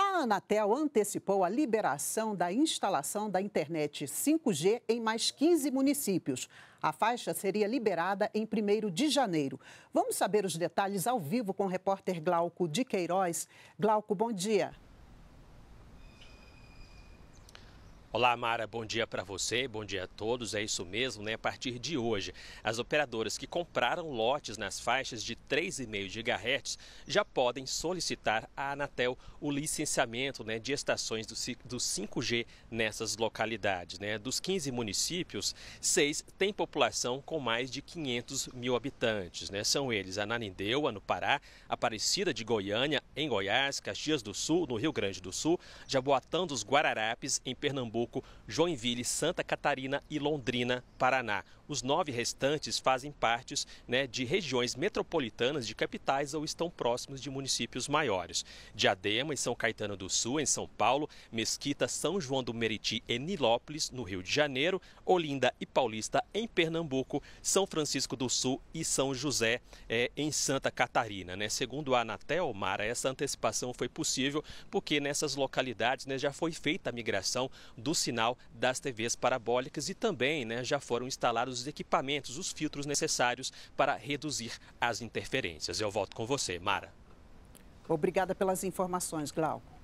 A Anatel antecipou a liberação da instalação da internet 5G em mais 15 municípios. A faixa seria liberada em 1 de janeiro. Vamos saber os detalhes ao vivo com o repórter Glauco de Queiroz. Glauco, bom dia. Olá, Mara, bom dia para você, bom dia a todos. É isso mesmo, né? A partir de hoje, as operadoras que compraram lotes nas faixas de 3,5 GHz já podem solicitar à Anatel o licenciamento né, de estações do, 5G nessas localidades. Né? Dos 15 municípios, seis têm população com mais de 500 mil habitantes. Né? São eles Ananindeua, no Pará, Aparecida de Goiânia, em Goiás, Caxias do Sul, no Rio Grande do Sul, Jaboatão dos Guararapes, em Pernambuco Pernambuco, Joinville, Santa Catarina e Londrina, Paraná. Os nove restantes fazem parte né, de regiões metropolitanas de capitais ou estão próximos de municípios maiores. Diadema, em São Caetano do Sul, em São Paulo, Mesquita, São João do Meriti e Nilópolis, no Rio de Janeiro, Olinda e Paulista, em Pernambuco, São Francisco do Sul e São José, é, em Santa Catarina. Né? Segundo a Anatel, Mara, essa antecipação foi possível porque nessas localidades né, já foi feita a migração do do sinal das TVs parabólicas e também né, já foram instalados os equipamentos, os filtros necessários para reduzir as interferências. Eu volto com você, Mara. Obrigada pelas informações, Glau.